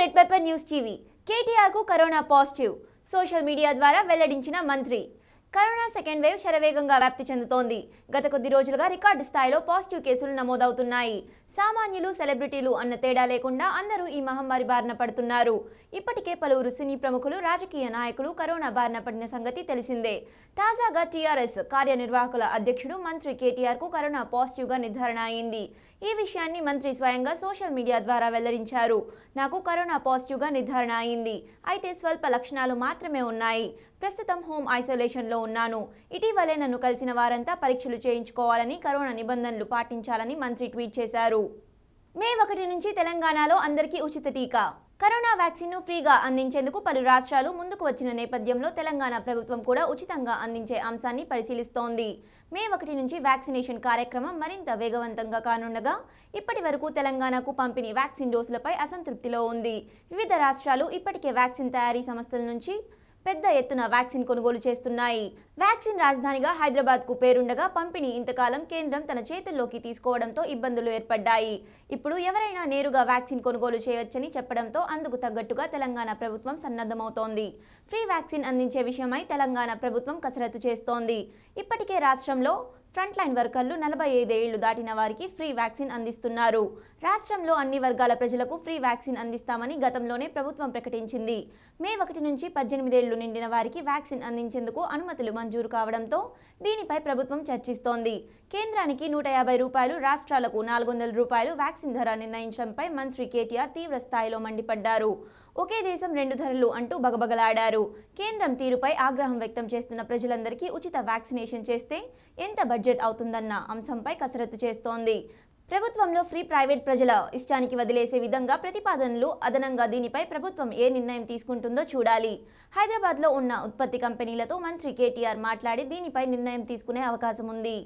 red pepper news TV KTR కు corona positive social media ద్వారా వెల్లడించిన మంత్రి కరోనా సెకండ్ వేవ్ శరవేగంగా వ్యాప్తి చెందుతోంది గత కొద్ది రోజులుగా రికార్డు స్థాయిలో పాజిటివ్ కేసులు నమోదవుతున్నాయి సామాన్యులు సెలబ్రిటీలు అన్న తేడా లేకుండా అందరూ ఈ మహమ్మారి బారిన పడుతున్నారు ఇప్పటికే పలువురు సినీ ప్రముఖులు రాజకీయ నాయకులు కరోనా బారిన పడిన సంగతి తెలిసిందే తాజాగా టీఆర్ఎస్ కార్యనిర్వాహకుల అధ్యక్షుడు మంత్రి కేటీఆర్కు కరోనా పాజిటివ్గా నిర్ధారణ అయింది ఈ విషయాన్ని మంత్రి స్వయంగా సోషల్ మీడియా ద్వారా వెల్లడించారు నాకు కరోనా పాజిటివ్గా నిర్ధారణ అయింది అయితే స్వల్ప లక్షణాలు మాత్రమే ఉన్నాయి ప్రస్తుతం హోమ్ ఐసోలేషన్లో ఉన్నాను ఇటీవలే నన్ను కలిసిన వారంతా పరీక్షలు చేయించుకోవాలని కరోనా నిబంధనలు పాటించాలని మంత్రి ట్వీట్ చేశారు మే ఒకటి నుంచి తెలంగాణలో అందరికీ ఉచిత టీకా కరోనా వ్యాక్సిన్ను ఫ్రీగా అందించేందుకు పలు రాష్ట్రాలు ముందుకు వచ్చిన నేపథ్యంలో తెలంగాణ ప్రభుత్వం కూడా ఉచితంగా అందించే అంశాన్ని పరిశీలిస్తోంది మే ఒకటి నుంచి వ్యాక్సినేషన్ కార్యక్రమం మరింత వేగవంతంగా కానుండగా ఇప్పటి వరకు తెలంగాణకు పంపిణీ వ్యాక్సిన్ డోసులపై అసంతృప్తిలో ఉంది వివిధ రాష్ట్రాలు ఇప్పటికే వ్యాక్సిన్ తయారీ సంస్థల నుంచి పెద్ద ఎత్తున వ్యాక్సిన్ కొనుగోలు చేస్తున్నాయి వ్యాక్సిన్ రాజధానిగా హైదరాబాద్కు పేరుండగా పంపిణీ ఇంతకాలం కేంద్రం తన చేతుల్లోకి తీసుకోవడంతో ఇబ్బందులు ఏర్పడ్డాయి ఇప్పుడు ఎవరైనా నేరుగా వ్యాక్సిన్ కొనుగోలు చేయవచ్చని చెప్పడంతో అందుకు తగ్గట్టుగా తెలంగాణ ప్రభుత్వం సన్నద్ధమవుతోంది ఫ్రీ వ్యాక్సిన్ అందించే విషయమై తెలంగాణ ప్రభుత్వం కసరత్తు చేస్తోంది ఇప్పటికే రాష్ట్రంలో ఫ్రంట్ లైన్ వర్కర్లు నలభై ఐదేళ్లు దాటిన వారికి ఫ్రీ వ్యాక్సిన్ అందిస్తున్నారు రాష్ట్రంలో అన్ని వర్గాల ప్రజలకు ఫ్రీ వ్యాక్సిన్ అందిస్తామని గతంలోనే ప్రభుత్వం ప్రకటించింది మే ఒకటి నుంచి పద్దెనిమిదేళ్లు నిండిన వారికి వ్యాక్సిన్ అందించేందుకు అనుమతులు మంజూరు కావడంతో దీనిపై ప్రభుత్వం చర్చిస్తోంది కేంద్రానికి నూట యాభై రూపాయలు రాష్ట్రాలకు నాలుగు వందల రూపాయలు వ్యాక్సిన్ ధర నిర్ణయించడంపై మంత్రి కేటీఆర్ తీవ్ర స్థాయిలో మండిపడ్డారు ఒకే దేశం రెండు ధరలు అంటూ బగబగలాడారు కేంద్రం తీరుపై ఆగ్రహం వ్యక్తం చేస్తున్న ప్రజలందరికీ ఉచిత వ్యాక్సినేషన్ చేస్తే ఎంత బడ్జెట్ అవుతుందన్న అంశంపై కసరత్తు చేస్తోంది ప్రభుత్వంలో ఫ్రీ ప్రైవేట్ ప్రజల ఇష్టానికి వదిలేసే విధంగా ప్రతిపాదనలు అదనంగా దీనిపై ప్రభుత్వం ఏ నిర్ణయం తీసుకుంటుందో చూడాలి హైదరాబాద్లో ఉన్న ఉత్పత్తి కంపెనీలతో మంత్రి కేటీఆర్ మాట్లాడి దీనిపై నిర్ణయం తీసుకునే అవకాశం ఉంది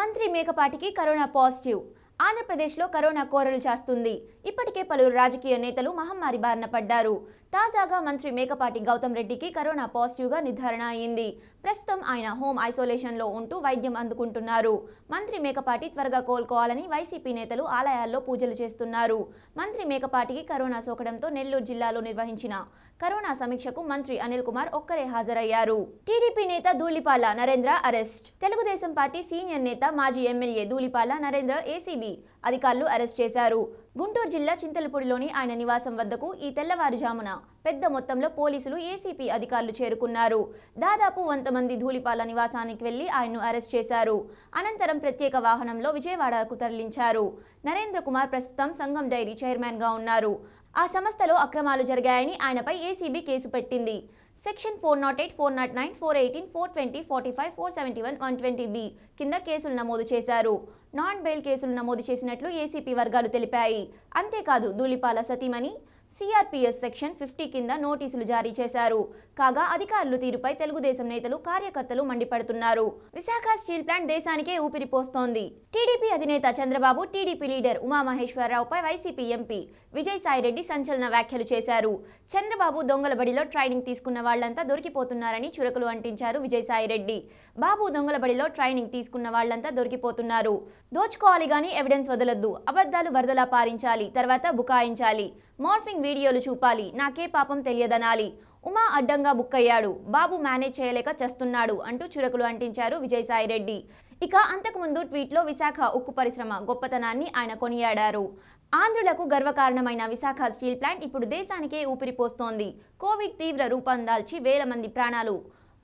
మంత్రి మేకపాటికి కరోనా పాజిటివ్ ఆంధ్రప్రదేశ్లో కరోనా కోరలు చేస్తుంది ఇప్పటికే పలువురు రాజకీయ నేతలు మహమ్మారి బారిన పడ్డారు తాజాగా మంత్రి మేకపాటి గౌతమ్ రెడ్డికి కరోనా పాజిటివ్గా నిర్ధారణ అయింది ప్రస్తుతం ఆయన హోమ్ ఐసోలేషన్లో ఉంటూ వైద్యం అందుకుంటున్నారు మంత్రి మేకపాటి త్వరగా కోలుకోవాలని వైసీపీ నేతలు ఆలయాల్లో పూజలు చేస్తున్నారు మంత్రి మేకపాటికి కరోనా సోకడంతో నెల్లూరు జిల్లాలో నిర్వహించిన కరోనా సమీక్షకు మంత్రి అనిల్ కుమార్ ఒక్కరే హాజరయ్యారు టీడీపీ నేత Dhulipala Narendra arrest Telugu Desam party senior నేత మాజీ ఎమ్మెల్యే ధూళిపాల నరేంద్ర ఏసీబీ అధికారులు అరెస్ట్ చేశారు గుంటూరు జిల్లా చింతలపూడిలోని ఆయన నివాసం వద్దకు ఈ తెల్లవారుజామున పెద్ద మొత్తంలో పోలీసులు ఏసీపీ అధికారులు చేరుకున్నారు దాదాపు వంద మంది ధూళిపాల నివాసానికి వెళ్లి ఆయన్ను అరెస్ట్ చేశారు అనంతరం ప్రత్యేక వాహనంలో విజయవాడకు తరలించారు నరేంద్ర కుమార్ ప్రస్తుతం సంఘం డైరీ చైర్మన్గా ఉన్నారు ఆ సంస్థలో అక్రమాలు జరిగాయని ఆయనపై ఏసీబీ కేసు పెట్టింది section four nought eight four nought nine four eighteen four twenty forty five four seventy one one twenty B కింద కేసులు నమోదు చేశారు నాన్ బెయిల్ కేసులు నమోదు చేసినట్లు ఏసీపీ వర్గాలు తెలిపాయి అంతేకాదు ధూళిపాల సతీమణి సిఆర్పిఎస్ సెక్షన్ ఫిఫ్టీ కింద నోటీసులు జారీ చేశారు కాగా అధికారులు తీరుపై తెలుగుదేశం నేతలు కార్యకర్తలు మండిపడుతున్నారు విశాఖ స్టీల్ ప్లాంట్ దేశానికే ఊపిరిపోస్తోంది టీడీపీ అధినేత Chandrababu TDP leader ఉమామహేశ్వరరావుపై YCP MP Vijayasai Reddy సంచలన వ్యాఖ్యలు చేశారు చంద్రబాబు దొంగల బడిలో ట్రైనింగ్ తీసుకున్న వాళ్లంతా దొరికిపోతున్నారని చురకులు అంటించారు విజయసాయిరెడ్డి బాబు దొంగల బడిలో ట్రైనింగ్ తీసుకున్న వాళ్లంతా దొరికిపోతున్నారు దోచుకోవాలి గానీ ఎవిడెన్స్ వదలొద్దు అబద్దాలు వరదలా పారించాలి తర్వాత బుకాయించాలి మార్ఫింగ్ వీడియోలు చూపాలి నాకే పాపం తెలియదనాలి ఉమా అడ్డంగా బుక్ అయ్యాడు బాబు మేనేజ్ చేయలేక చేస్తున్నాడు అంటూ చురకులు అంటించారు విజయసాయిరెడ్డి ఇక అంతకుముందు ట్వీట్లో విశాఖ ఉక్కు పరిశ్రమ గొప్పతనాన్ని ఆయన కొనియాడారు ఆంధ్రులకు గర్వకారణమైన విశాఖ స్టీల్ ప్లాంట్ ఇప్పుడు దేశానికే ఊపిరిపోస్తోంది కోవిడ్ తీవ్ర రూపం దాల్చి వేల మంది ప్రాణాలు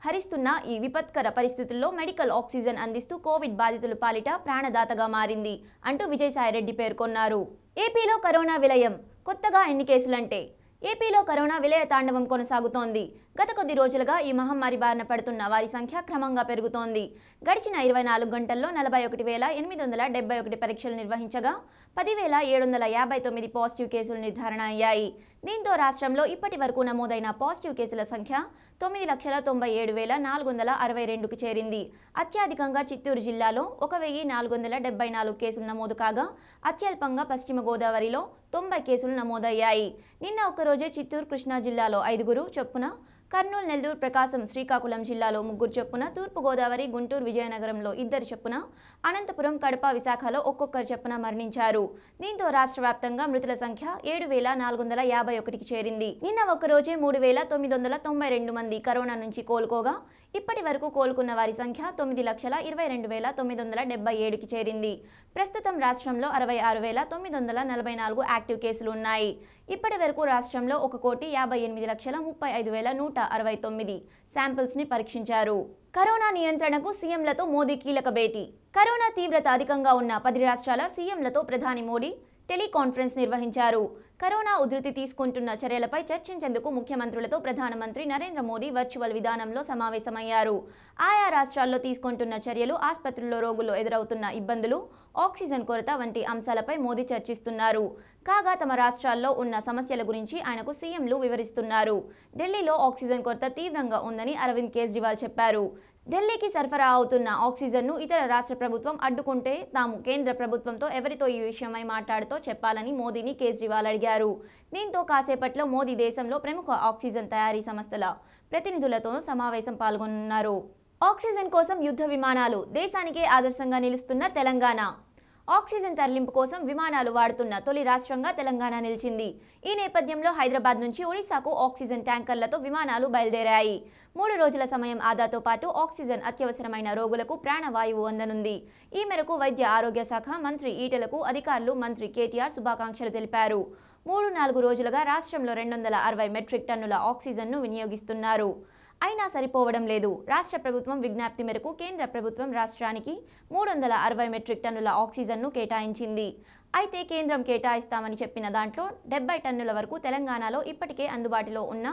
హరిస్తున్న ఈ విపత్కర పరిస్థితుల్లో మెడికల్ ఆక్సిజన్ అందిస్తూ కోవిడ్ బాధితుల పాలిట ప్రాణదాతగా మారింది అంటూ విజయసాయిరెడ్డి పేర్కొన్నారు ఏపీలో కరోనా విలయం కొత్తగా ఎన్ని కేసులంటే ఏపీలో కరోనా విలయ తాండవం కొనసాగుతోంది గత కొద్ది రోజులుగా ఈ మహమ్మారి బారిన పడుతున్న వారి సంఖ్య క్రమంగా పెరుగుతోంది గడిచిన ఇరవై నాలుగు గంటల్లో నలభై ఒకటి వేల ఎనిమిది వందల డెబ్బై ఒకటి పరీక్షలు నిర్వహించగా పదివేల ఏడు వందల యాభై తొమ్మిది పాజిటివ్ కేసులు నిర్ధారణ అయ్యాయి దీంతో రాష్ట్రంలో ఇప్పటి వరకు నమోదైన పాజిటివ్ కేసుల సంఖ్య తొమ్మిది లక్షల తొంభై ఏడు వేల నాలుగు వందల అరవై రెండుకు చేరింది అత్యధికంగా చిత్తూరు జిల్లాలో ఒక వెయ్యి నాలుగు వందల డెబ్బై నాలుగు కేసులు నమోదు కాగా అత్యల్పంగా పశ్చిమ గోదావరిలో తొంభై కేసులు నమోదయ్యాయి నిన్న ఒక్కరోజే చిత్తూరు కృష్ణా జిల్లాలో ఐదుగురు చొప్పున కర్నూలు నెల్లూరు ప్రకాశం శ్రీకాకుళం జిల్లాలో ముగ్గురు చొప్పున తూర్పుగోదావరి గుంటూరు విజయనగరంలో ఇద్దరు చొప్పున అనంతపురం కడప విశాఖలో ఒక్కొక్కరు చొప్పున మరణించారు దీంతో రాష్ట్ర వ్యాప్తంగా మృతుల సంఖ్య ఏడు వేల నాలుగు వందల యాభై ఒకటికి చేరింది నిన్న ఒక్కరోజే మూడు వేల తొమ్మిది వందల తొంభై రెండు మంది కరోనా నుంచి కోలుకోగా ఇప్పటి వరకు కోలుకున్న వారి సంఖ్య తొమ్మిది లక్షల ఇరవై రెండు వేల తొమ్మిది వందల డెబ్బై ఏడుకి చేరింది ప్రస్తుతం రాష్ట్రంలో అరవై ఆరు వేల తొమ్మిది వందల నలభై నాలుగు యాక్టివ్ కేసులు ఉన్నాయి ఇప్పటి వరకు రాష్ట్రంలో ఒక కోటి యాభై ఎనిమిది లక్షల ముప్పై ఐదు వేల నూట నూట అరవై తొమ్మిది శాంపిల్స్ ని పరీక్షించారు కరోనా నియంత్రణకు సీఎంలతో మోదీ కీలక భేటీ కరోనా తీవ్రత అధికంగా ఉన్న పది రాష్ట్రాల సీఎంలతో ప్రధాని మోడీ టెలికాన్ఫరెన్స్ నిర్వహించారు కరోనా ఉధృతి తీసుకుంటున్న చర్యలపై చర్చించేందుకు ముఖ్యమంత్రులతో ప్రధానమంత్రి నరేంద్ర మోదీ వర్చువల్ విధానంలో సమావేశమయ్యారు ఆయా రాష్ట్రాల్లో తీసుకుంటున్న చర్యలు ఆసుపత్రుల్లో రోగులు ఎదురవుతున్న ఇబ్బందులు ఆక్సిజన్ కొరత వంటి అంశాలపై మోదీ చర్చిస్తున్నారు కాగా తమ రాష్ట్రాల్లో ఉన్న సమస్యల గురించి ఆయనకు సీఎంలు వివరిస్తున్నారు ఢిల్లీలో ఆక్సిజన్ కొరత తీవ్రంగా ఉందని అరవింద్ కేజ్రీవాల్ చెప్పారు ఢిల్లీకి సరఫరా అవుతున్న ఆక్సిజన్ను ఇతర రాష్ట్ర ప్రభుత్వం అడ్డుకుంటే తాము కేంద్ర ప్రభుత్వంతో ఎవరితో ఈ విషయమై మాట్లాడుతో చెప్పాలని మోదీని కేజ్రీవాల్ అడిగారు అడిగారు దీంతో కాసేపట్లో మోదీ దేశంలో ప్రముఖ ఆక్సిజన్ తయారీ సంస్థల ప్రతినిధులతోనూ సమావేశం పాల్గొన్నారు ఆక్సిజన్ కోసం యుద్ధ విమానాలు దేశానికే ఆదర్శంగా నిలుస్తున్న తెలంగాణ ఆక్సిజన్ తరలింపు కోసం విమానాలు వాడుతున్న తొలి రాష్ట్రంగా తెలంగాణ నిలిచింది ఈ నేపథ్యంలో హైదరాబాద్ నుంచి ఒడిశాకు ఆక్సిజన్ ట్యాంకర్లతో విమానాలు బయలుదేరాయి మూడు రోజుల సమయం ఆదాతో పాటు ఆక్సిజన్ అత్యవసరమైన రోగులకు ప్రాణవాయువు అందనుంది ఈ మేరకు వైద్య ఆరోగ్య శాఖ మంత్రి ఈటలకు అధికారులు మంత్రి కేటీఆర్ శుభాకాంక్షలు తెలిపారు మూడు నాలుగు రోజులుగా రాష్ట్రంలో రెండు వందల అరవై మెట్రిక్ టన్నుల ఆక్సిజన్ను వినియోగిస్తున్నారు అయినా సరిపోవడం లేదు రాష్ట్ర ప్రభుత్వం విజ్ఞప్తి మేరకు కేంద్ర ప్రభుత్వం రాష్ట్రానికి మూడు వందల అరవై మెట్రిక్ టన్నుల ఆక్సిజన్ను కేటాయించింది అయితే కేంద్రం కేటాయిస్తామని చెప్పిన దాంట్లో డెబ్బై టన్నుల వరకు తెలంగాణలో ఇప్పటికే అందుబాటులో ఉన్న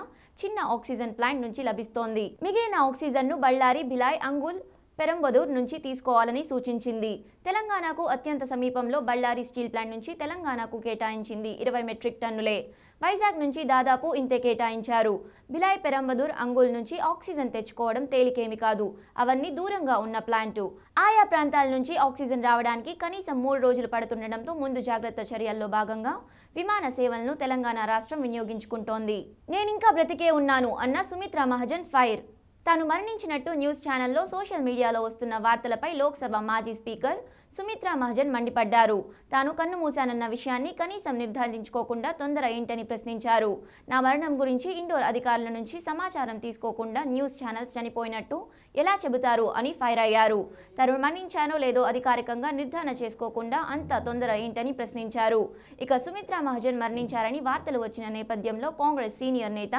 చిన్న ఆక్సిజన్ ప్లాంట్ నుంచి లభిస్తోంది మిగిలిన ఆక్సిజన్ను బళ్ళారి భిలాయ్ అంగుల్ పెరంబదూర్ నుంచి తీసుకోవాలని సూచించింది తెలంగాణకు అత్యంత సమీపంలో బళ్ళారి స్టీల్ ప్లాంట్ నుంచి తెలంగాణకు కేటాయించింది ఇరవై మెట్రిక్ టన్నులే వైజాగ్ నుంచి దాదాపు ఇంతే కేటాయించారు భిలాయ్ పెరంబదూర్ అంగుల్ నుంచి ఆక్సిజన్ తెచ్చుకోవడం తేలికేమి కాదు అవన్నీ దూరంగా ఉన్న ప్లాంటు ఆయా ప్రాంతాల నుంచి ఆక్సిజన్ రావడానికి కనీసం మూడు రోజులు పడుతుండటంతో ముందు జాగ్రత్త చర్యల్లో భాగంగా విమాన సేవలను తెలంగాణ రాష్ట్రం వినియోగించుకుంటోంది నేనింకా బ్రతికే ఉన్నాను అన్న సుమిత్ర మహజన్ ఫైర్ తాను మరణించినట్టు న్యూస్ ఛానల్లో సోషల్ మీడియాలో వస్తున్న వార్తలపై లోక్సభ మాజీ స్పీకర్ సుమిత్రా మహాజన్ మండిపడ్డారు తాను కన్ను మూశానన్న విషయాన్ని కనీసం నిర్ధారించుకోకుండా తొందర ఏంటని ప్రశ్నించారు నా మరణం గురించి ఇండోర్ అధికారుల నుంచి సమాచారం తీసుకోకుండా న్యూస్ ఛానల్స్ చనిపోయినట్టు ఎలా చెబుతారు అని ఫైర్ అయ్యారు తను మరణించానో లేదో అధికారికంగా నిర్ధారణ చేసుకోకుండా అంత తొందర ఏంటని ప్రశ్నించారు ఇక సుమిత్రా మహాజన్ మరణించారని వార్తలు వచ్చిన నేపథ్యంలో కాంగ్రెస్ సీనియర్ నేత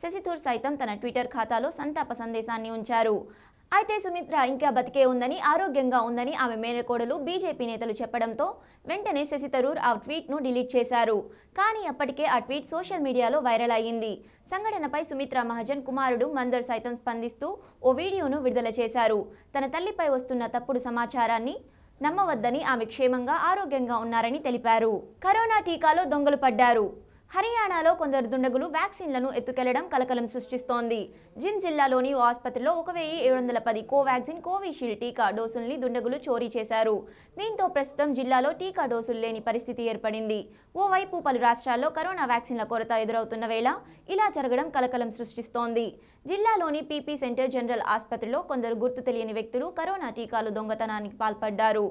శశిథూర్ సైతం తన ట్విట్టర్ ఖాతాలో సంతాప సందేశాన్ని ఉంచారు అయితే సుమిత్ర ఇంకా బతికే ఉందని ఆరోగ్యంగా ఉందని ఆమె మేనకోడలు బీజేపీ నేతలు చెప్పడంతో వెంటనే శశి తరూర్ ఆ ట్వీట్ను డిలీట్ చేశారు కానీ అప్పటికే ఆ ట్వీట్ సోషల్ మీడియాలో వైరల్ అయ్యింది సంఘటనపై సుమిత్ర మహాజన్ కుమారుడు మందర్ సైతం స్పందిస్తూ ఓ వీడియోను విడుదల చేశారు తన తల్లిపై వస్తున్న తప్పుడు సమాచారాన్ని నమ్మవద్దని ఆమె క్షేమంగా ఆరోగ్యంగా ఉన్నారని తెలిపారు కరోనా టీకాలో దొంగలు పడ్డారు హర్యానాలో కొందరు దుండగులు వ్యాక్సిన్లను ఎత్తుకెళ్లడం కలకలం సృష్టిస్తోంది జిన్ జిల్లాలోని ఓ ఆసుపత్రిలో ఒక వెయ్యి ఏడు వందల పది కోవాక్సిన్ కోవిషీల్డ్ టీకా డోసుల్ని దుండగులు చోరీ చేశారు దీంతో ప్రస్తుతం జిల్లాలో టీకా డోసులు లేని పరిస్థితి ఏర్పడింది ఓవైపు పలు రాష్ట్రాల్లో కరోనా వ్యాక్సిన్ల కొరత ఎదురవుతున్న వేళ ఇలా జరగడం కలకలం సృష్టిస్తోంది జిల్లాలోని పీపీ సెంటర్ జనరల్ ఆసుపత్రిలో కొందరు గుర్తు తెలియని వ్యక్తులు కరోనా టీకాలు దొంగతనానికి పాల్పడ్డారు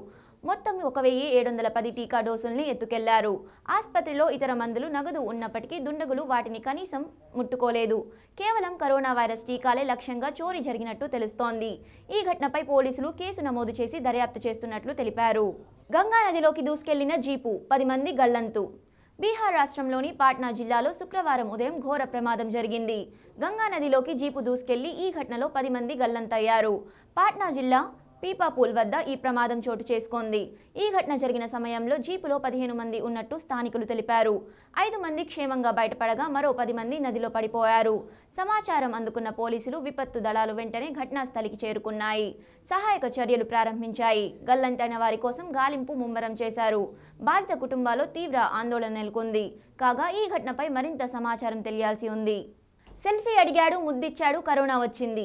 మొత్తం ఒక వెయ్యి ఏడు వందల పది టీకా డోసుల్ని ఎత్తుకెళ్లారు ఆసుపత్రిలో ఇతర మందులు నగదు ఉన్నప్పటికీ దుండగులు వాటిని కనీసం ముట్టుకోలేదు కేవలం కరోనా వైరస్ టీకాలే లక్ష్యంగా చోరీ జరిగినట్టు తెలుస్తోంది ఈ ఘటనపై పోలీసులు కేసు నమోదు చేసి దర్యాప్తు చేస్తున్నట్లు తెలిపారు గంగానదిలోకి దూసుకెళ్లిన జీపు పది మంది గల్లంతు బీహార్ రాష్ట్రంలోని పాట్నా జిల్లాలో శుక్రవారం ఉదయం ఘోర ప్రమాదం జరిగింది గంగా నదిలోకి జీపు దూసుకెళ్లి ఈ ఘటనలో పది మంది గల్లంతయ్యారు పాట్నా జిల్లా పీపాపూల్ వద్ద ఈ ప్రమాదం చోటు చేసుకుంది ఈ ఘటన జరిగిన సమయంలో జీపులో పదిహేను మంది ఉన్నట్టు స్థానికులు తెలిపారు ఐదు మంది క్షేమంగా బయటపడగా మరో పది మంది నదిలో పడిపోయారు సమాచారం అందుకున్న పోలీసులు విపత్తు దళాలు వెంటనే ఘటనా స్థలికి చేరుకున్నాయి సహాయక చర్యలు ప్రారంభించాయి గల్లంతైన వారి కోసం గాలింపు ముమ్మరం చేశారు బాధిత కుటుంబాల్లో తీవ్ర ఆందోళన నెలకొంది కాగా ఈ ఘటనపై మరింత సమాచారం తెలియాల్సి ఉంది సెల్ఫీ అడిగాడు ముద్దిచ్చాడు కరోనా వచ్చింది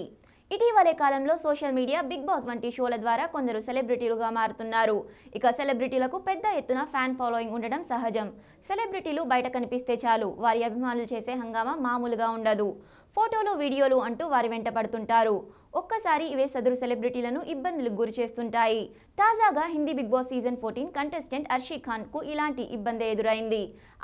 ఇటీవలే కాలంలో సోషల్ మీడియా బిగ్ బాస్ వంటి షోల ద్వారా కొందరు సెలబ్రిటీలుగా మారుతున్నారు ఇక సెలబ్రిటీలకు పెద్ద ఎత్తున ఫ్యాన్ ఫాలోయింగ్ ఉండడం సహజం సెలబ్రిటీలు బయట కనిపిస్తే చాలు వారి అభిమానులు చేసే హంగామా మామూలుగా ఉండదు ఫోటోలు వీడియోలు అంటూ వారి వెంట పడుతుంటారు ఒక్కసారి ఇవే సదరు సెలబ్రిటీలను ఇబ్బందులకు గురి చేస్తుంటాయి తాజాగా Hindi Bigg Boss season fourteen contestant Arshi Khan కు ఇలాంటి ఇబ్బంది ఎదురైంది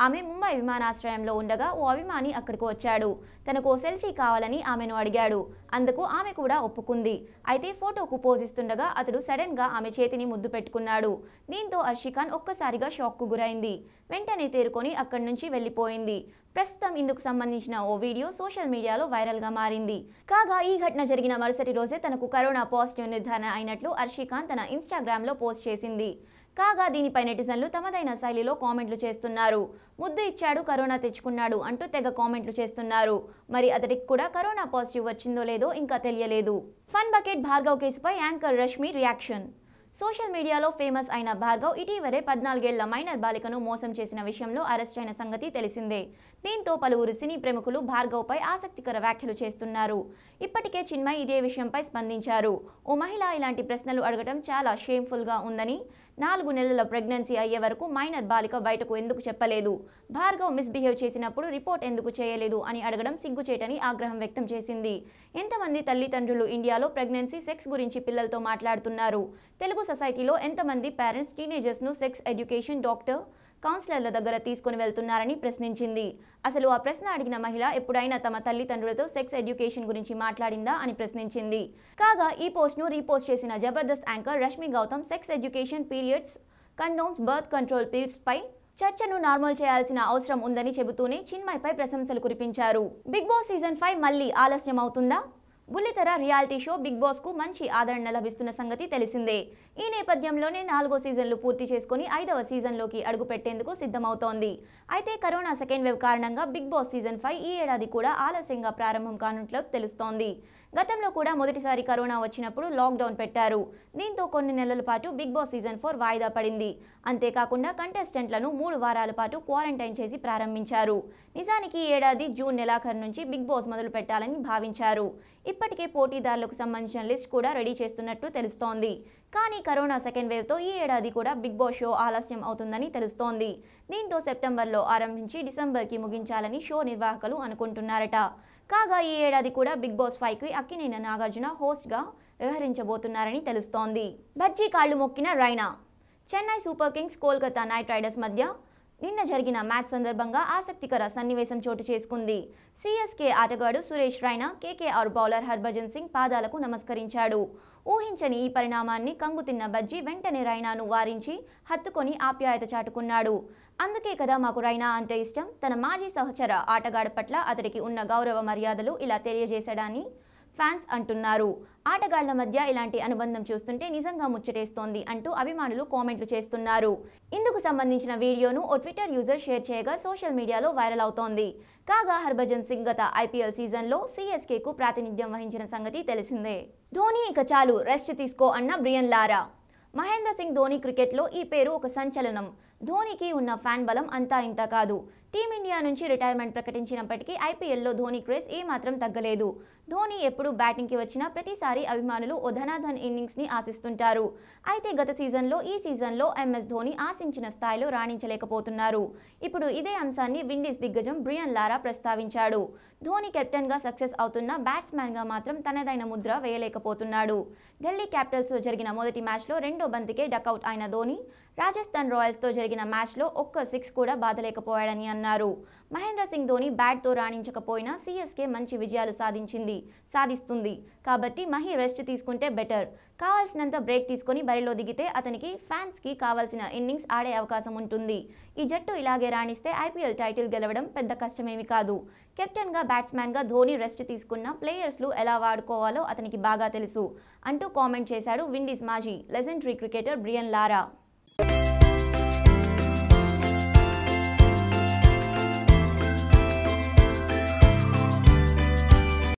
ఆమె ముంబై విమానాశ్రయంలో ఉండగా ఓ అభిమాని అక్కడికి వచ్చాడు తనకు సెల్ఫీ కావాలని ఆమెను అడిగాడు అందుకు ఆమె కూడా ఒప్పుకుంది అయితే ఫోటోకు పోజిస్తుండగా అతడు సడన్ గా ఆమె చేతిని ముద్దు పెట్టుకున్నాడు దీంతో అర్షీ ఖాన్ ఒక్కసారిగా షాక్ కు గురైంది వెంటనే తేరుకొని అక్కడి నుంచి వెళ్ళిపోయింది ప్రస్తుతం ఇందుకు సంబంధించిన ఓ వీడియో సోషల్ మీడియాలో వైరల్గా మారింది కాగా ఈ ఘటన జరిగిన మరుసటి రోజే తనకు కరోనా పాజిటివ్ నిర్ధారణ అయినట్లు హర్షికాంత్ తన ఇన్స్టాగ్రామ్లో పోస్ట్ చేసింది కాగా దీనిపై నెటిజన్లు తమదైన శైలిలో కామెంట్లు చేస్తున్నారు ముద్దు ఇచ్చాడు కరోనా తెచ్చుకున్నాడు అంటూ తెగ కామెంట్లు చేస్తున్నారు మరి అతడికి కూడా కరోనా పాజిటివ్ వచ్చిందో లేదో ఇంకా తెలియలేదు ఫన్ బకెట్ భార్గవ్ కేసుపై యాంకర్ రష్మి రియాక్షన్ సోషల్ మీడియాలో ఫేమస్ అయిన భార్గవ్ ఇటీవలే పద్నాలుగేళ్ల మైనర్ బాలికను మోసం చేసిన విషయంలో అరెస్ట్ అయిన సంగతి తెలిసిందే దీంతో పలువురు సినీ ప్రముఖులు భార్గవ్పై ఆసక్తికర వ్యాఖ్యలు చేస్తున్నారు ఇప్పటికే చిన్మయ్ ఇదే విషయంపై స్పందించారు ఓ మహిళ ఇలాంటి ప్రశ్నలు అడగడం చాలా షేమ్ఫుల్గా ఉందని నాలుగు నెలల ప్రెగ్నెన్సీ అయ్యే వరకు మైనర్ బాలిక బయటకు ఎందుకు చెప్పలేదు భార్గవ్ మిస్బిహేవ్ చేసినప్పుడు రిపోర్ట్ ఎందుకు చేయలేదు అని అడగడం సిగ్గుచేటని ఆగ్రహం వ్యక్తం చేసింది ఎంతమంది తల్లిదండ్రులు ఇండియాలో ప్రెగ్నెన్సీ సెక్స్ గురించి పిల్లలతో మాట్లాడుతున్నారు తెలుగు సొసైటీలో ఎంతమంది పేరెంట్స్ టీనేజర్స్ను సెక్స్ ఎడ్యుకేషన్ డాక్టర్ కౌన్సిలర్ల దగ్గర తీసుకుని వెళ్తున్నారని ప్రశ్నించింది అసలు ఆ ప్రశ్న అడిగిన మహిళ ఎప్పుడైనా తమ తల్లిదండ్రులతో సెక్స్ ఎడ్యుకేషన్ గురించి మాట్లాడిందా అని ప్రశ్నించింది కాగా ఈ పోస్ట్ను రీపోస్ట్ చేసిన Jabardasth anchor Rashmi Gautam sex education periods condoms birth control పై చర్చను నార్మల్ చేయాల్సిన అవసరం ఉందని చెబుతూనే చిన్మయ్పై ప్రశంసలు కురిపించారు బిగ్ బాస్ సీజన్ ఫైవ్ మళ్ళీ ఆలస్యం అవుతుందా బుల్లితెర రియాలిటీ షో బిగ్ బాస్కు మంచి ఆదరణ లభిస్తున్న సంగతి తెలిసిందే ఈ నేపథ్యంలోనే నాలుగో సీజన్లు పూర్తి చేసుకుని ఐదవ సీజన్లోకి అడుగుపెట్టేందుకు సిద్ధమవుతోంది అయితే కరోనా సెకండ్ వేవ్ కారణంగా బిగ్ బాస్ సీజన్ ఫైవ్ ఈ ఏడాది కూడా ఆలస్యంగా ప్రారంభం కానున్నట్లు తెలుస్తోంది గతంలో కూడా మొదటిసారి కరోనా వచ్చినప్పుడు లాక్డౌన్ పెట్టారు దీంతో కొన్ని నెలల పాటు బిగ్ బాస్ సీజన్ ఫోర్ వాయిదా పడింది అంతేకాకుండా కంటెస్టెంట్లను మూడు వారాల పాటు క్వారంటైన్ చేసి ప్రారంభించారు నిజానికి ఏడాది జూన్ నెలాఖరు నుంచి బిగ్ బాస్ మొదలు పెట్టాలని భావించారు ఇప్పటికే పోటీదారులకు సంబంధించిన లిస్ట్ కూడా రెడీ చేస్తున్నట్టు తెలుస్తోంది కానీ కరోనా సెకండ్ వేవ్తో ఈ ఏడాది కూడా బిగ్ బాస్ షో ఆలస్యం అవుతుందని తెలుస్తోంది దీంతో సెప్టెంబర్లో ఆరంభించి డిసెంబర్కి ముగించాలని షో నిర్వాహకులు అనుకుంటున్నారట కాగా ఈ ఏడాది కూడా బిగ్ బాస్ ఫైవ్కి అక్కినేని నాగార్జున హోస్ట్గా వ్యవహరించబోతున్నారని తెలుస్తోంది బజ్జీ కాళ్లు మొక్కిన Raina Chennai Super Kings Kolkata Knight Riders మధ్య నిన్న జరిగిన మ్యాచ్ సందర్భంగా ఆసక్తికర సన్నివేశం చోటు చేసుకుంది సిఎస్కే ఆటగాడు సురేష్ రైనా కేకేఆర్ బౌలర్ హర్భజన్ సింగ్ పాదాలకు నమస్కరించాడు ఊహించని ఈ పరిణామాన్ని కంగుతిన్న బజ్జీ వెంటనే రైనాను వారించి హత్తుకొని ఆప్యాయత చాటుకున్నాడు అందుకే కదా మాకు రైనా అంటే ఇష్టం తన మాజీ సహచర ఆటగాడు పట్ల అతడికి ఉన్న గౌరవ మర్యాదలు ఇలా తెలియజేశాడని ఫ్యాన్స్ అంటున్నారు ఆటగాళ్ల మధ్య ఇలాంటి అనుబంధం చూస్తుంటే నిజంగా ముచ్చటేస్తోంది అంటూ అభిమానులు కామెంట్లు చేస్తున్నారు ఇందుకు సంబంధించిన వీడియోను ఓ ట్విట్టర్ యూజర్ షేర్ చేయగా సోషల్ మీడియాలో వైరల్ అవుతోంది కాగా హర్భజన్ సింగ్ గత ఐపీఎల్ సీజన్లో సీఎస్కేకు ప్రాతినిధ్యం వహించిన సంగతి తెలిసిందే ధోని ఇక చాలు రెస్ట్ తీసుకో అన్న బ్రియన్ లారా మహేంద్ర సింగ్ ధోని క్రికెట్లో ఈ పేరు ఒక సంచలనం ధోనీకి ఉన్న ఫ్యాన్ బలం అంతా ఇంత కాదు టీమిండియా నుంచి రిటైర్మెంట్ ప్రకటించినప్పటికీ ఐపీఎల్లో ధోని క్రేజ్ ఏమాత్రం తగ్గలేదు ధోని ఎప్పుడు బ్యాటింగ్కి వచ్చినా ప్రతిసారి అభిమానులు ఓ ధనాధన్ ఇన్నింగ్స్ని ఆశిస్తుంటారు అయితే గత సీజన్లో ఈ సీజన్లో ఎంఎస్ ధోని ఆశించిన స్థాయిలో రాణించలేకపోతున్నారు ఇప్పుడు ఇదే అంశాన్ని విండీస్ దిగ్గజం బ్రియన్ లారా ప్రస్తావించాడు ధోని కెప్టెన్గా సక్సెస్ అవుతున్న బ్యాట్స్మెన్గా మాత్రం తనదైన ముద్ర వేయలేకపోతున్నాడు ఢిల్లీ క్యాపిటల్స్తో జరిగిన మొదటి మ్యాచ్లో రెండో బంతికే డకౌట్ అయిన ధోని రాజస్థాన్ రాయల్స్తో జరిగిన జరిగిన మ్యాచ్లో ఒక్క సిక్స్ కూడా బాధలేకపోయాడని అన్నారు మహేంద్ర సింగ్ ధోని బ్యాట్తో రాణించకపోయినా సిఎస్కే మంచి విజయాలు సాధించింది సాధిస్తుంది కాబట్టి మహి రెస్ట్ తీసుకుంటే బెటర్ కావాల్సినంత బ్రేక్ తీసుకొని బరిలో దిగితే అతనికి ఫ్యాన్స్కి కావాల్సిన ఇన్నింగ్స్ ఆడే అవకాశం ఉంటుంది ఈ జట్టు ఇలాగే రాణిస్తే ఐపీఎల్ టైటిల్ గెలవడం పెద్ద కష్టమేమి కాదు కెప్టెన్గా బ్యాట్స్మెన్గా ధోని రెస్ట్ తీసుకున్న ప్లేయర్స్లు ఎలా వాడుకోవాలో అతనికి బాగా తెలుసు అంటూ కామెంట్ చేశాడు విండీస్ మాజీ లెజెండరీ క్రికెటర్ బ్రియన్ లారా